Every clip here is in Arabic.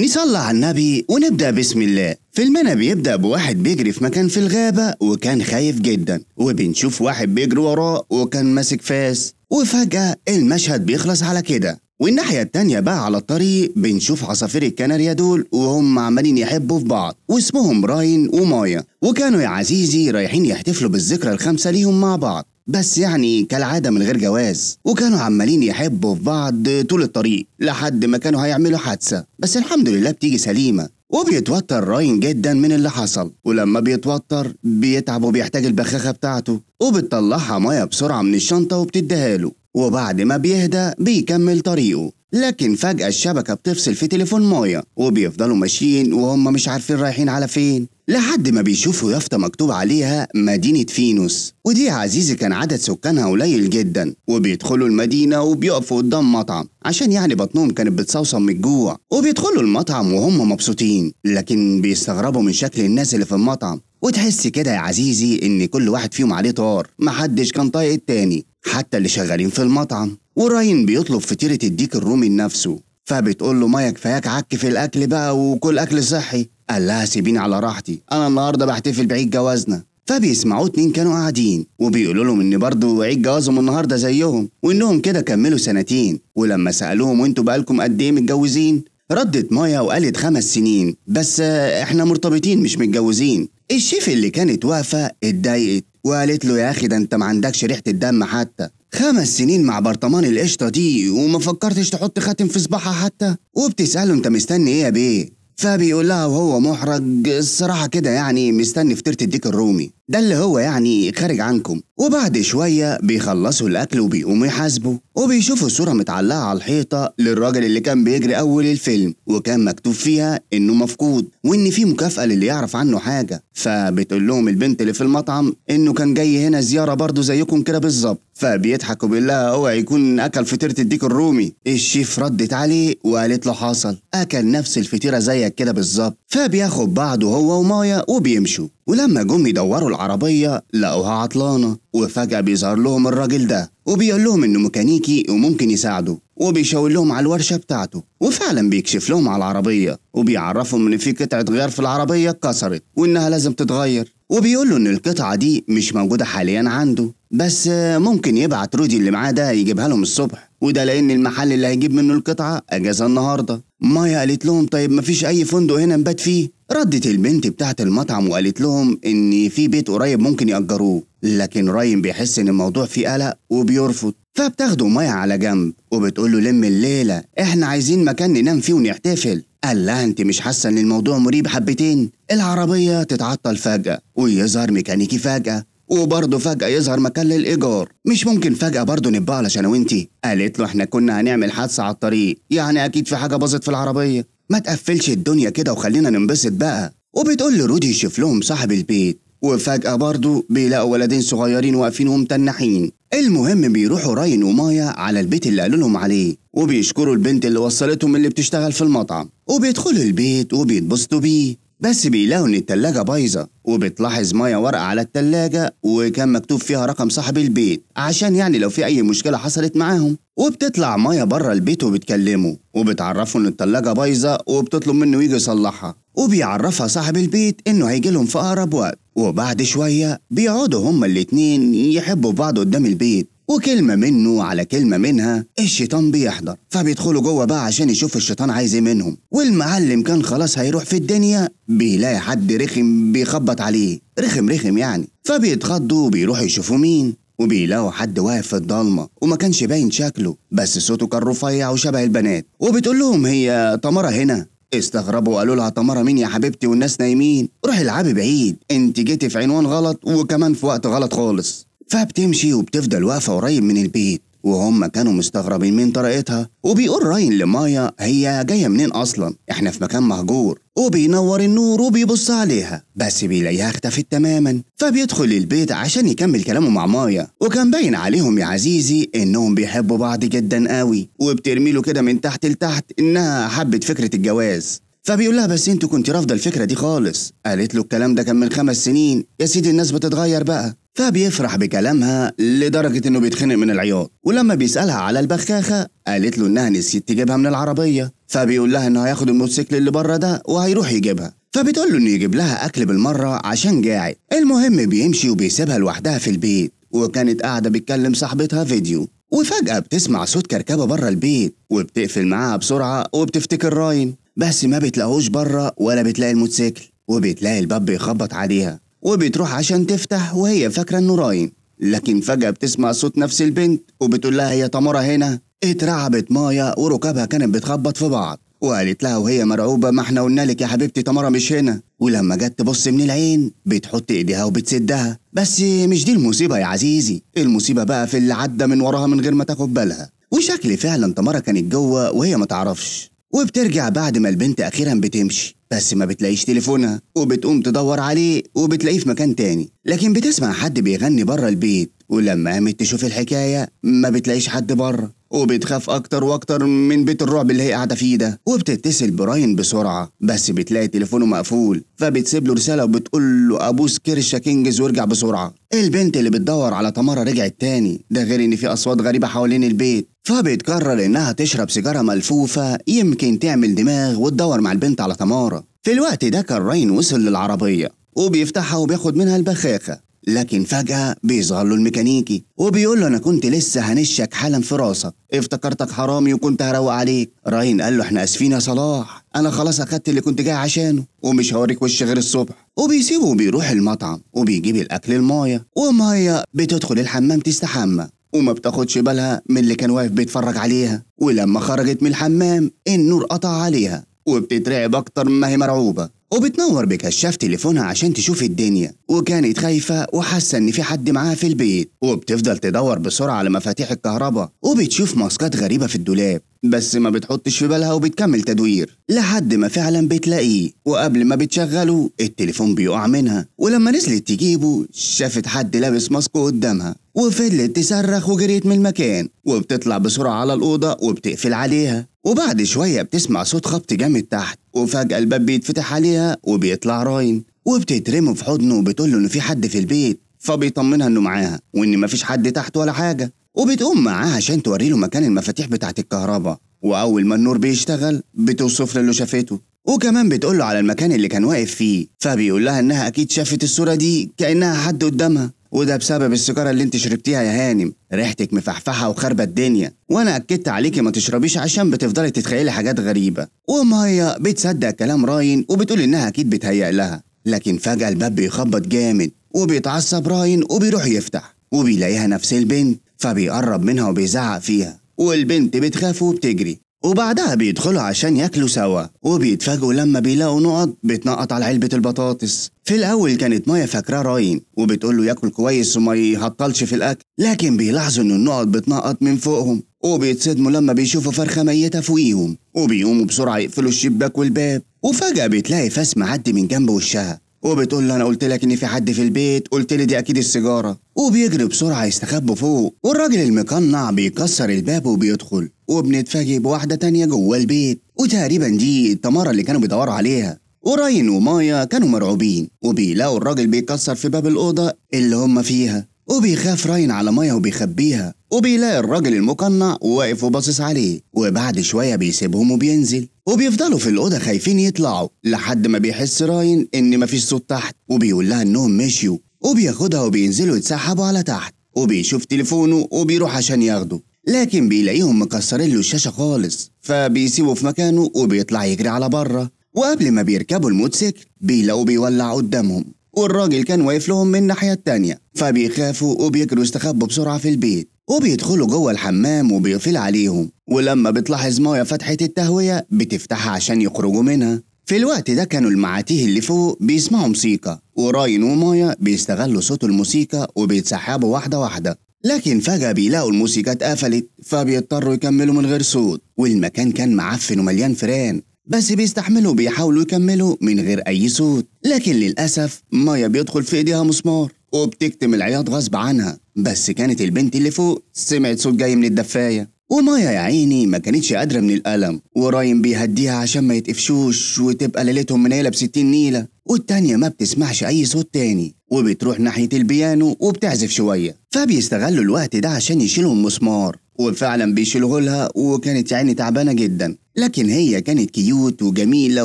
نصلى على النبي ونبدأ بسم الله فيلمنا بيبدأ بواحد بيجري في مكان في الغابة وكان خايف جدا وبنشوف واحد بيجري وراه وكان ماسك فاس وفجأة المشهد بيخلص على كده والناحية التانية بقى على الطريق بنشوف عصافير الكناريا دول وهم عمالين يحبوا في بعض واسمهم راين ومايا وكانوا يا عزيزي رايحين يحتفلوا بالذكرى الخامسة ليهم مع بعض بس يعني كالعادة من غير جواز وكانوا عمالين يحبوا في بعض طول الطريق لحد ما كانوا هيعملوا حادثة بس الحمد لله بتيجي سليمة وبيتوتر راين جدا من اللي حصل ولما بيتوتر بيتعب وبيحتاج البخاخة بتاعته وبتطلعها مية بسرعة من الشنطة وبتديها له وبعد ما بيهدى بيكمل طريقه لكن فجأة الشبكة بتفصل في تليفون موية وبيفضلوا ماشيين وهم مش عارفين رايحين على فين لحد ما بيشوفوا يافطة مكتوب عليها مدينة فينوس ودي يا عزيزي كان عدد سكانها قليل جدا وبيدخلوا المدينة وبيقفوا قدام مطعم عشان يعني بطنهم كانت بتصوصم من الجوع وبيدخلوا المطعم وهم مبسوطين لكن بيستغربوا من شكل الناس اللي في المطعم وتحس كده يا عزيزي ان كل واحد فيهم عليه طار محدش كان طايق التاني حتى اللي شغالين في المطعم وراين بيطلب فطيرة الديك الرومي لنفسه فبتقول له ما يكفاك عك في الأكل بقى وكل أكل صحي قال لها سيبيني على راحتي أنا النهاردة بحتفل بعيد جوازنا فبيسمعوه اتنين كانوا قاعدين وبيقولوا لهم ان برضه عيد جوازهم النهارده زيهم وانهم كده كملوا سنتين ولما سالوهم وانتوا بقالكم قد ايه متجوزين ردت مايا وقالت خمس سنين بس احنا مرتبطين مش متجوزين الشيف اللي كانت واقفه اتضايقت وقالت له يا اخي ده انت ما عندكش ريحه الدم حتى خمس سنين مع برطمان القشطة دي وما فكرتش تحط خاتم في صباحها حتى وبتسأله انت مستني ايه يا بيه فبيقول لها وهو محرج الصراحة كده يعني مستني فطيرة الديك الرومي ده اللي هو يعني خارج عنكم وبعد شوية بيخلصوا الأكل وبيقوموا يحاسبوا وبيشوفوا صورة متعلقة على الحيطة للراجل اللي كان بيجري أول الفيلم وكان مكتوب فيها إنه مفقود وإن في مكافأة للي يعرف عنه حاجة فبتقول لهم البنت اللي في المطعم إنه كان جاي هنا زيارة برضه زيكم كده بالظبط فبيضحكوا لها اوعى يكون أكل فطيرة الديك الرومي الشيف ردت عليه وقالت له حصل أكل نفس الفطيرة زيك كده بالظبط فبياخد بعضه هو ومايا وبيمشوا ولما جم يدوروا العربية لقوها عطلانة وفجأة بيظهر لهم الراجل ده وبيقول لهم إنه ميكانيكي وممكن يساعده وبيشاور لهم على الورشة بتاعته وفعلا بيكشف لهم على العربية وبيعرفهم إن في قطعة غيار في العربية اتكسرت وإنها لازم تتغير وبيقول له إن القطعة دي مش موجودة حاليا عنده بس ممكن يبعت رودي اللي معاه ده يجيبها لهم الصبح وده لأن المحل اللي هيجيب منه القطعة أجازة النهاردة مايا قالت لهم طيب مفيش أي فندق هنا نبات فيه ردت البنت بتاعت المطعم وقالت لهم إن في بيت قريب ممكن يأجروه لكن رايم بيحس إن الموضوع فيه قلق وبيرفض فبتاخده مية على جنب وبتقول له لم الليلة إحنا عايزين مكان ننام فيه ونحتفل قال لها انت مش حاسه ان الموضوع مريب حبتين العربيه تتعطل فجاه ويظهر ميكانيكي فجاه وبرضه فجأة يظهر مكان للإيجار مش ممكن فجأة برضه نبقى علشان وانتي قالت له احنا كنا هنعمل حادثة على الطريق يعني أكيد في حاجة باظت في العربية ما تقفلش الدنيا كده وخلينا ننبسط بقى وبتقول لرودي لهم صاحب البيت وفجأة برضه بيلاقوا ولدين صغيرين واقفين ومتنحين المهم بيروحوا راين ومايا على البيت اللي قالوا لهم عليه وبيشكروا البنت اللي وصلتهم اللي بتشتغل في المطعم وبيدخلوا البيت وبيتبسطوا بيه بس بيلاقوا إن التلاجة بايظة وبتلاحظ مايا ورقة على التلاجة وكان مكتوب فيها رقم صاحب البيت عشان يعني لو في أي مشكلة حصلت معاهم وبتطلع مايا بره البيت وبتكلمه وبتعرفه إن التلاجة بايظة وبتطلب منه يجي يصلحها وبيعرفها صاحب البيت إنه هيجي لهم في أقرب وقت وبعد شوية بيقعدوا هما الاتنين يحبوا بعض قدام البيت وكلمة منه على كلمة منها الشيطان بيحضر فبيدخلوا جوه بقى عشان يشوف الشيطان عايز ايه منهم والمعلم كان خلاص هيروح في الدنيا بيلاقي حد رخم بيخبط عليه رخم رخم يعني فبيتخضوا وبيروحوا يشوفوا مين وبيلاقوا حد واقف في الضلمة وما كانش باين شكله بس صوته كان رفيع وشبه البنات وبتقول لهم هي تمارة هنا استغربوا وقالوا لها تمارة مين يا حبيبتي والناس نايمين روحي العبي بعيد انت جيتي في عنوان غلط وكمان في وقت غلط خالص فبتمشي وبتفضل واقفة قريب من البيت وهم كانوا مستغربين من طريقتها وبيقول راين لمايا هي جاية منين أصلا احنا في مكان مهجور وبينور النور وبيبص عليها بس بيلاقيها اختفت تماما فبيدخل البيت عشان يكمل كلامه مع مايا وكان باين عليهم يا عزيزي انهم بيحبوا بعض جدا قوي وبترمي له كده من تحت لتحت انها حبت فكرة الجواز فبيقول لها بس انت كنت رافضه الفكره دي خالص قالت له الكلام ده كان من خمس سنين يا سيدي الناس بتتغير بقى فبيفرح بكلامها لدرجة إنه بيتخنق من العياط ولما بيسألها على البخاخة قالت له إنها نسيت تجيبها من العربية فبيقول لها إنه هياخد الموتوسيكل اللي بره ده وهيروح يجيبها فبتقول له إنه يجيب لها أكل بالمرة عشان جاعد المهم بيمشي وبيسيبها لوحدها في البيت وكانت قاعدة بتكلم صاحبتها فيديو وفجأة بتسمع صوت كركبة بره البيت وبتقفل معاها بسرعة وبتفتكر راين بس ما بتلاقوش بره ولا بتلاقي الموتوسيكل وبتلاقي الباب بيخبط عليها وبتروح عشان تفتح وهي فاكرة إنه راين لكن فجأة بتسمع صوت نفس البنت وبتقول لها يا تمارة هنا اترعبت مايا وركابها كانت بتخبط في بعض وقالت لها وهي مرعوبة ما احنا قلنا لك يا حبيبتي تمارة مش هنا ولما جت تبص من العين بتحط ايديها وبتسدها بس مش دي المصيبة يا عزيزي المصيبة بقى في اللي عدى من وراها من غير ما تاخد بالها وشكل فعلا تمارة كانت جوه وهي ما تعرفش وبترجع بعد ما البنت اخيرا بتمشي بس ما بتلاقيش تليفونها وبتقوم تدور عليه وبتلاقيه في مكان تاني لكن بتسمع حد بيغني بره البيت ولما قامت تشوف الحكاية ما بتلاقيش حد بره وبتخاف أكتر وأكتر من بيت الرعب اللي هي قاعدة فيه ده وبتتصل براين بسرعة بس بتلاقي تليفونه مقفول فبتسيب له رسالة وبتقول له أبوس كرشك انجز وارجع بسرعة البنت اللي بتدور على تمارا رجعت تاني ده غير إن في أصوات غريبة حوالين البيت فبتقرر إنها تشرب سيجارة ملفوفة يمكن تعمل دماغ وتدور مع البنت على تمارة في الوقت ده كان راين وصل للعربية وبيفتحها وبياخد منها البخاخة لكن فجأة بيظهر له الميكانيكي وبيقول له أنا كنت لسه هنشك حالا في راسك افتكرتك حرامي وكنت هروق عليك راين قال له احنا اسفين يا صلاح انا خلاص اخدت اللي كنت جاي عشانه ومش هوريك وش غير الصبح وبيسيبه وبيروح المطعم وبيجيب الاكل المايه ومايه بتدخل الحمام تستحمى وما بتاخدش بالها من اللي كان واقف بيتفرج عليها ولما خرجت من الحمام النور قطع عليها وبتترعب أكتر ما هي مرعوبة وبتنور بكشاف تليفونها عشان تشوف الدنيا وكانت خايفة وحاسة إن في حد معاها في البيت وبتفضل تدور بسرعة على مفاتيح الكهرباء وبتشوف ماسكات غريبة في الدولاب بس ما بتحطش في بالها وبتكمل تدوير لحد ما فعلا بتلاقيه وقبل ما بتشغله التليفون بيقع منها ولما نزلت تجيبه شافت حد لابس ماسك قدامها وفضلت تصرخ وجريت من المكان وبتطلع بسرعة على الأوضة وبتقفل عليها وبعد شوية بتسمع صوت خبط جامد تحت وفجأة الباب بيتفتح عليها وبيطلع راين وبتترمي في حضنه وبتقول له إن في حد في البيت فبيطمنها إنه معاها وإن مفيش حد تحت ولا حاجة وبتقوم معاه عشان توري له مكان المفاتيح بتاعة الكهرباء وأول ما النور بيشتغل بتوصف له اللي شافته وكمان بتقول له على المكان اللي كان واقف فيه فبيقول لها إنها أكيد شافت الصورة دي كأنها حد قدامها وده بسبب السيجاره اللي انت شربتيها يا هانم ريحتك مفحفحه وخربه الدنيا وانا اكدت عليكي ما تشربيش عشان بتفضلي تتخيلي حاجات غريبه ومايا بتصدق كلام راين وبتقول انها اكيد بتهيأ لها لكن فجاه الباب بيخبط جامد وبيتعصب راين وبيروح يفتح وبيلاقيها نفس البنت فبيقرب منها وبيزعق فيها والبنت بتخاف وبتجري وبعدها بيدخلوا عشان ياكلوا سوا وبيتفاجئوا لما بيلاقوا نقط بتنقط على علبة البطاطس في الأول كانت مايا فاكراه راين وبتقول له ياكل كويس وما يهطلش في الأكل لكن بيلاحظوا إن النقط بتنقط من فوقهم وبيتصدموا لما بيشوفوا فرخة ميتة فوقيهم وبيقوموا بسرعة يقفلوا الشباك والباب وفجأة بتلاقي فاس معدي من جنب وشها وبتقول له انا قلت لك ان في حد في البيت قلت لي دي اكيد السيجاره وبيجري بسرعه يستخبوا فوق والراجل المقنع بيكسر الباب وبيدخل وبنتفاجئ بواحدة تانية جوه البيت وتقريبا دي التمارة اللي كانوا بيدوروا عليها وراين ومايا كانوا مرعوبين وبيلاقوا الراجل بيكسر في باب الأوضة اللي هما فيها وبيخاف راين على مايا وبيخبيها وبيلاقي الراجل المقنع واقف وباصص عليه وبعد شوية بيسيبهم وبينزل وبيفضلوا في الأوضة خايفين يطلعوا لحد ما بيحس راين إن مفيش صوت تحت وبيقول لها إنهم مشيوا وبياخدها وبينزلوا يتسحبوا على تحت وبيشوف تليفونه وبيروح عشان ياخده لكن بيلاقيهم مكسرين له الشاشة خالص فبيسيبه في مكانه وبيطلع يجري على بره وقبل ما بيركبوا الموتوسيكل بيلاقوا بيولع قدامهم والراجل كان واقف لهم من الناحية التانية فبيخافوا وبيجروا يستخبوا بسرعة في البيت وبيدخلوا جوه الحمام وبيقفل عليهم ولما بتلاحظ مايا فتحة التهوية بتفتحها عشان يخرجوا منها في الوقت ده كانوا المعاتيه اللي فوق بيسمعوا موسيقى وراين ومايا بيستغلوا صوت الموسيقى وبيتسحبوا واحدة واحدة لكن فجأة بيلاقوا الموسيقى اتقفلت فبيضطروا يكملوا من غير صوت والمكان كان معفن ومليان فران بس بيستحملوا بيحاولوا يكملوا من غير أي صوت لكن للأسف مايا بيدخل في إيديها مسمار وبتكتم العياط غصب عنها بس كانت البنت اللي فوق سمعت صوت جاي من الدفاية ومايا يا عيني ما كانتش قادرة من الألم ورايم بيهديها عشان ما يتقفشوش وتبقى ليلتهم منيلة بستين نيلة والتانية ما بتسمعش أي صوت تاني وبتروح ناحية البيانو وبتعزف شوية فبيستغلوا الوقت ده عشان يشيلوا المسمار وفعلا بيشيلوه لها وكانت عيني تعبانة جدا لكن هي كانت كيوت وجميلة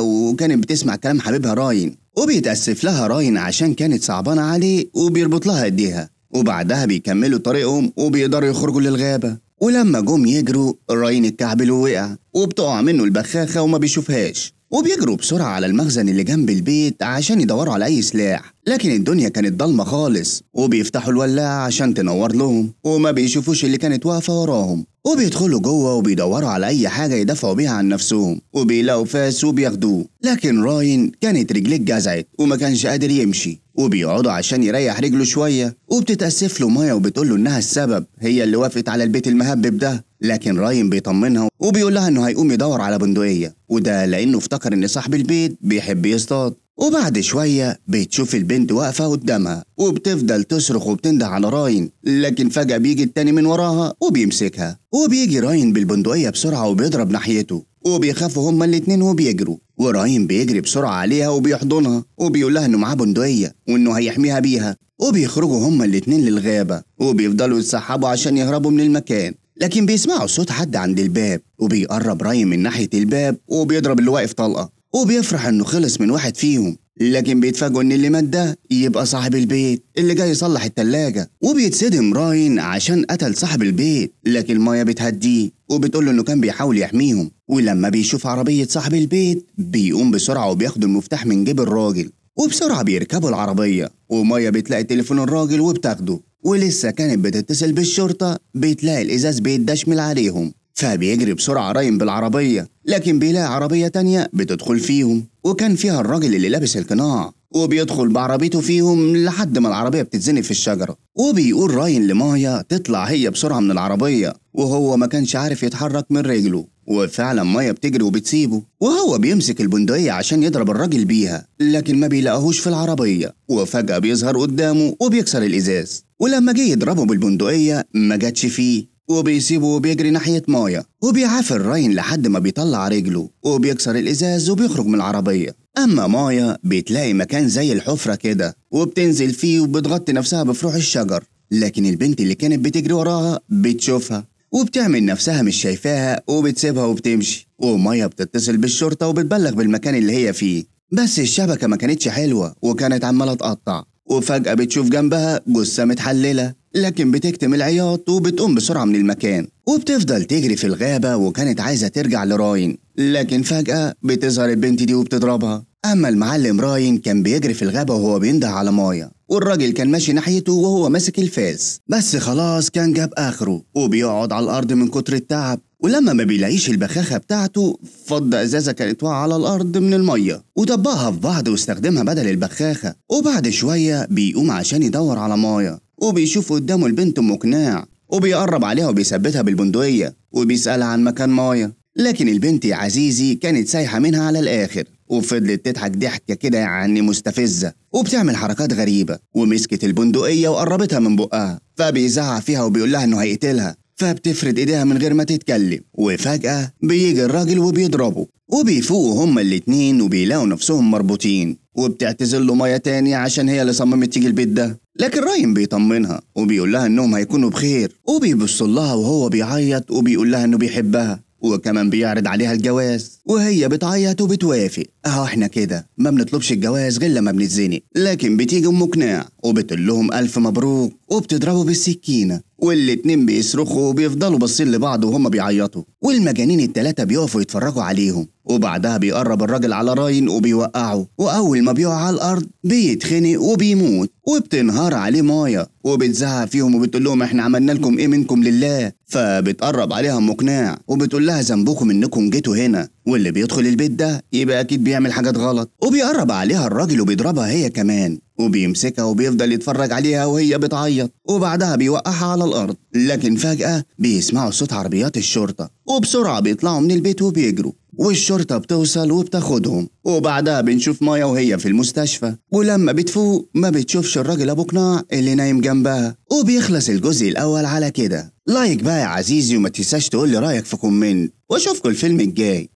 وكانت بتسمع كلام حبيبها راين وبيتأسف لها راين عشان كانت صعبانة عليه وبيربط لها ايديها وبعدها بيكملوا طريقهم وبيقدروا يخرجوا للغابة ولما جم يجروا راين اتكعبل ووقع وبتقع منه البخاخة وما بيشوفهاش وبيجروا بسرعة على المخزن اللي جنب البيت عشان يدوروا على أي سلاح لكن الدنيا كانت ضلمة خالص وبيفتحوا الولاعة عشان تنور لهم وما بيشوفوش اللي كانت واقفة وراهم وبيدخلوا جوه وبيدوروا على أي حاجة يدافعوا بيها عن نفسهم وبيلاقوا فاس وبياخدوه لكن راين كانت رجليه اتجزعت وما كانش قادر يمشي وبيقعدوا عشان يريح رجله شوية وبتتأسف له مايا وبتقول له إنها السبب هي اللي وافقت على البيت المهبب ده لكن راين بيطمنها وبيقول لها إنه هيقوم يدور على بندقية وده لأنه افتكر إن صاحب البيت بيحب يصطاد وبعد شوية بتشوف البنت واقفة قدامها وبتفضل تصرخ وبتنده على راين لكن فجأة بيجي التاني من وراها وبيمسكها وبيجي راين بالبندقية بسرعة وبيضرب ناحيته وبيخافوا هما الاتنين وبيجروا وراين بيجري بسرعة عليها وبيحضنها وبيقول لها إنه معاه بندقية وإنه هيحميها بيها وبيخرجوا هما الاتنين للغابة وبيفضلوا يتسحبوا عشان يهربوا من المكان لكن بيسمعوا صوت حد عند الباب وبيقرب رايم من ناحية الباب وبيضرب اللي واقف طلقة وبيفرح إنه خلص من واحد فيهم لكن بيتفاجئوا ان اللي مات ده يبقى صاحب البيت اللي جاي يصلح التلاجة وبيتصدم راين عشان قتل صاحب البيت لكن مايا بتهديه وبتقول له انه كان بيحاول يحميهم ولما بيشوف عربية صاحب البيت بيقوم بسرعة وبياخد المفتاح من جيب الراجل وبسرعة بيركبوا العربية ومايا بتلاقي تليفون الراجل وبتاخده ولسه كانت بتتصل بالشرطة بتلاقي الإزاز بيتدشمل عليهم فبيجري بسرعة راين بالعربية لكن بيلاقي عربية تانية بتدخل فيهم وكان فيها الراجل اللي لابس القناع وبيدخل بعربيته فيهم لحد ما العربية بتتزنق في الشجرة وبيقول راين لمايا تطلع هي بسرعة من العربية وهو ما كانش عارف يتحرك من رجله وفعلا مايا بتجري وبتسيبه وهو بيمسك البندقية عشان يضرب الراجل بيها لكن ما بيلاقيهوش في العربية وفجأة بيظهر قدامه وبيكسر الإزاز ولما جه يضربه بالبندقية ما جاتش فيه وبيسيبه وبيجري ناحية مايا وبيعافي الراين لحد ما بيطلع رجله وبيكسر الإزاز وبيخرج من العربية أما مايا بتلاقي مكان زي الحفرة كده وبتنزل فيه وبتغطي نفسها بفروع الشجر لكن البنت اللي كانت بتجري وراها بتشوفها وبتعمل نفسها مش شايفاها وبتسيبها وبتمشي ومايا بتتصل بالشرطة وبتبلغ بالمكان اللي هي فيه بس الشبكة ما كانتش حلوة وكانت عمالة تقطع وفجأة بتشوف جنبها جثة متحللة لكن بتكتم العياط وبتقوم بسرعة من المكان وبتفضل تجري في الغابة وكانت عايزة ترجع لراين لكن فجأة بتظهر البنت دي وبتضربها أما المعلم راين كان بيجري في الغابة وهو بينده على مايا والراجل كان ماشي ناحيته وهو ماسك الفاس بس خلاص كان جاب آخره وبيقعد على الأرض من كتر التعب ولما ما بيلاقيش البخاخة بتاعته فض إزازة كانت واقعة على الأرض من المية وطبقها في بعض واستخدمها بدل البخاخة وبعد شوية بيقوم عشان يدور على مايا وبيشوف قدامه البنت أم قناع وبيقرب عليها وبيثبتها بالبندقية وبيسألها عن مكان مايا لكن البنت يا عزيزي كانت سايحة منها على الآخر وفضلت تضحك ضحكة كده يعني مستفزة وبتعمل حركات غريبة ومسكت البندقية وقربتها من بقها فبيزعق فيها وبيقول لها إنه هيقتلها فبتفرد ايديها من غير ما تتكلم وفجأة بيجي الراجل وبيضربه وبيفوقوا هما الاتنين وبيلاقوا نفسهم مربوطين وبتعتزل له مية تاني عشان هي اللي صممت تيجي البيت ده لكن راين بيطمنها وبيقول لها انهم هيكونوا بخير وبيبص لها وهو بيعيط وبيقول لها انه بيحبها وكمان بيعرض عليها الجواز وهي بتعيط وبتوافق اهو احنا كده ما بنطلبش الجواز غير لما بنتزنق لكن بتيجي ام قناع وبتقول لهم الف مبروك وبتضربه بالسكينه والاتنين بيصرخوا وبيفضلوا باصين لبعض وهما بيعيطوا والمجانين التلاتة بيقفوا يتفرجوا عليهم وبعدها بيقرب الراجل على راين وبيوقعه وأول ما بيقع على الأرض بيتخنق وبيموت وبتنهار عليه مايا وبتزعق فيهم وبتقول لهم احنا عملنا لكم ايه منكم لله فبتقرب عليها مقناع وبتقول لها ذنبكم انكم جيتوا هنا واللي بيدخل البيت ده يبقى أكيد بيعمل حاجات غلط وبيقرب عليها الراجل وبيضربها هي كمان وبيمسكها وبيفضل يتفرج عليها وهي بتعيط وبعدها بيوقعها على الأرض لكن فجأة بيسمعوا صوت عربيات الشرطة وبسرعة بيطلعوا من البيت وبيجروا والشرطة بتوصل وبتاخدهم وبعدها بنشوف مايا وهي في المستشفى ولما بتفوق ما بتشوفش الراجل أبو قناع اللي نايم جنبها وبيخلص الجزء الأول على كده لايك بقى يا عزيزي وما تنساش تقول لي رأيك في كومنت وأشوفكم الفيلم الجاي